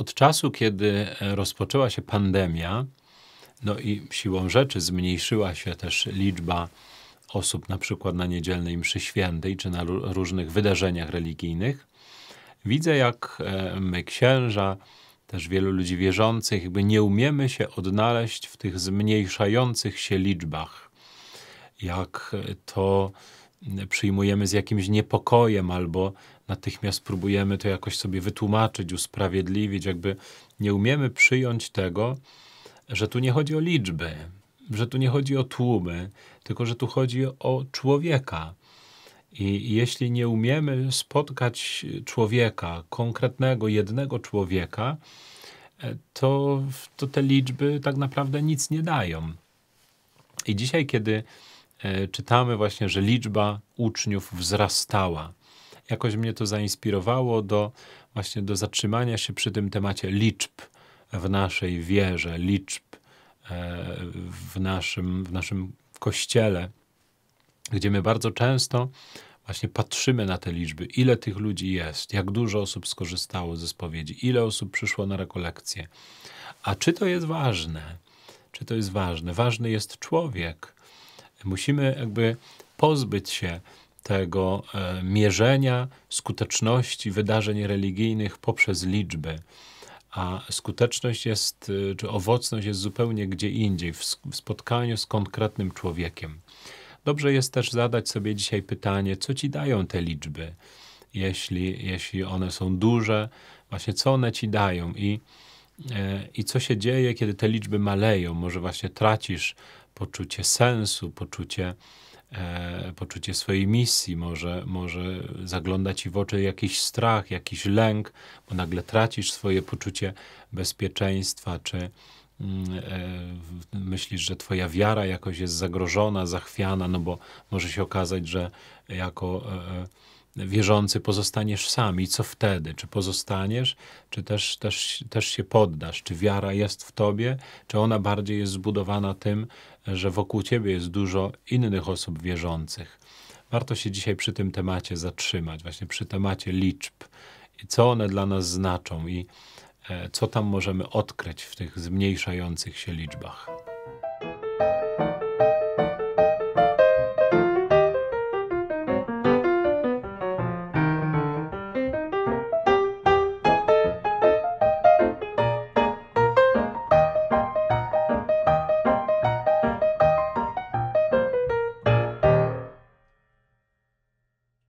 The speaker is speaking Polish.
od czasu, kiedy e, rozpoczęła się pandemia, no i siłą rzeczy zmniejszyła się też liczba osób na przykład na niedzielnej mszy świętej czy na różnych wydarzeniach religijnych, widzę jak e, my księża, też wielu ludzi wierzących, jakby nie umiemy się odnaleźć w tych zmniejszających się liczbach. Jak to przyjmujemy z jakimś niepokojem albo natychmiast próbujemy to jakoś sobie wytłumaczyć, usprawiedliwić, jakby nie umiemy przyjąć tego, że tu nie chodzi o liczby, że tu nie chodzi o tłumy, tylko że tu chodzi o człowieka. I jeśli nie umiemy spotkać człowieka, konkretnego, jednego człowieka, e, to, to te liczby tak naprawdę nic nie dają. I dzisiaj, kiedy E, czytamy właśnie, że liczba uczniów wzrastała. Jakoś mnie to zainspirowało do właśnie do zatrzymania się przy tym temacie liczb w naszej wierze, liczb e, w naszym, w naszym kościele, gdzie my bardzo często właśnie patrzymy na te liczby, ile tych ludzi jest, jak dużo osób skorzystało ze spowiedzi, ile osób przyszło na rekolekcję. A czy to jest ważne? Czy to jest ważne? Ważny jest człowiek, Musimy jakby pozbyć się tego e, mierzenia skuteczności wydarzeń religijnych poprzez liczby. A skuteczność jest, e, czy owocność jest zupełnie gdzie indziej, w spotkaniu z konkretnym człowiekiem. Dobrze jest też zadać sobie dzisiaj pytanie, co ci dają te liczby, jeśli, jeśli one są duże, właśnie co one ci dają i, e, i co się dzieje, kiedy te liczby maleją. Może właśnie tracisz poczucie sensu, poczucie, e, poczucie swojej misji, może, może zagląda ci w oczy jakiś strach, jakiś lęk, bo nagle tracisz swoje poczucie bezpieczeństwa, czy, mm, e, myślisz, że twoja wiara jakoś jest zagrożona, zachwiana, no bo może się okazać, że jako e, e, wierzący pozostaniesz sam i co wtedy? Czy pozostaniesz, czy też, też, też się poddasz? Czy wiara jest w tobie, czy ona bardziej jest zbudowana tym, że wokół ciebie jest dużo innych osób wierzących? Warto się dzisiaj przy tym temacie zatrzymać, właśnie przy temacie liczb i co one dla nas znaczą i e, co tam możemy odkryć w tych zmniejszających się liczbach.